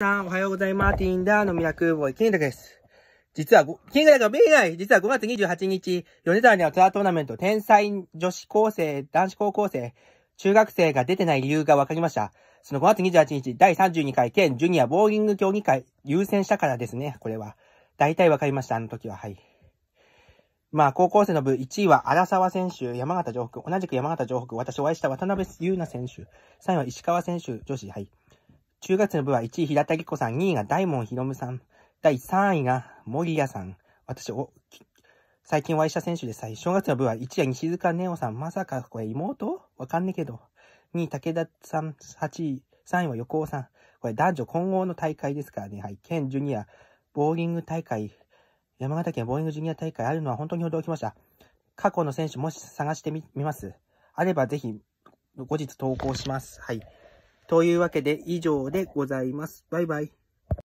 さん、おはようございます。ティンダーのミラクルボーイ、ケンタです。実は、ケンタが見えない実は5月28日、米沢にはツアートーナメント、天才女子高生、男子高校生、中学生が出てない理由が分かりました。その5月28日、第32回県ジュニアボーリング競技会、優先したからですね、これは。大体分かりました、あの時は、はい。まあ、高校生の部、1位は荒沢選手、山形城北、同じく山形城北、私お会いした渡辺優奈選手、3位は石川選手、女子、はい。10月の部は1位平田理子さん、2位が大門ひろむさん、第3位が森谷さん。私、お、最近お会いした選手でさえ、正月の部は1位は西塚ネオさん、まさかこれ妹わかんねえけど。2位武田さん、8位、3位は横尾さん。これ男女混合の大会ですからね。はい。県ジュニア、ボーリング大会、山形県ボーリングジュニア大会あるのは本当に驚きました。過去の選手もし探してみます。あればぜひ、後日投稿します。はい。というわけで以上でございます。バイバイ。